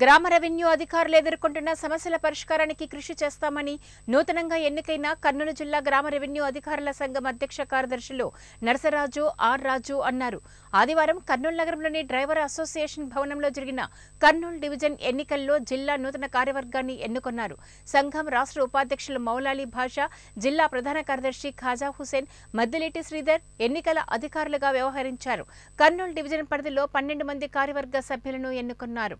గ్రామ రెవెన్యూ అధికారులు ఎదుర్కొంటున్న సమస్యల పరిష్కారానికి కృషి చేస్తామని నూతనంగా ఎన్నికైన కర్నూలు జిల్లా గ్రామ రెవెన్యూ అధికారుల సంఘం అధ్యక్ష కార్యదర్శులు నరసరాజు ఆర్ రాజు అన్నారు ఆదివారం కర్నూలు నగరంలోని డ్రైవర్ అసోసియేషన్ భవనంలో జరిగిన కర్నూలు డివిజన్ ఎన్నికల్లో జిల్లా నూతన కార్యవర్గాన్ని ఎన్నుకున్నారు సంఘం రాష్ట్ర ఉపాధ్యక్షులు మౌలాలి భాషా జిల్లా ప్రధాన కార్యదర్శి ఖాజా హుసేన్ మద్దిలేటి శ్రీధర్ ఎన్నికల అధికారులుగా వ్యవహరించారు కర్నూలు డివిజన్ పరిధిలో పన్నెండు మంది కార్యవర్గ సభ్యులను ఎన్నుకున్నారు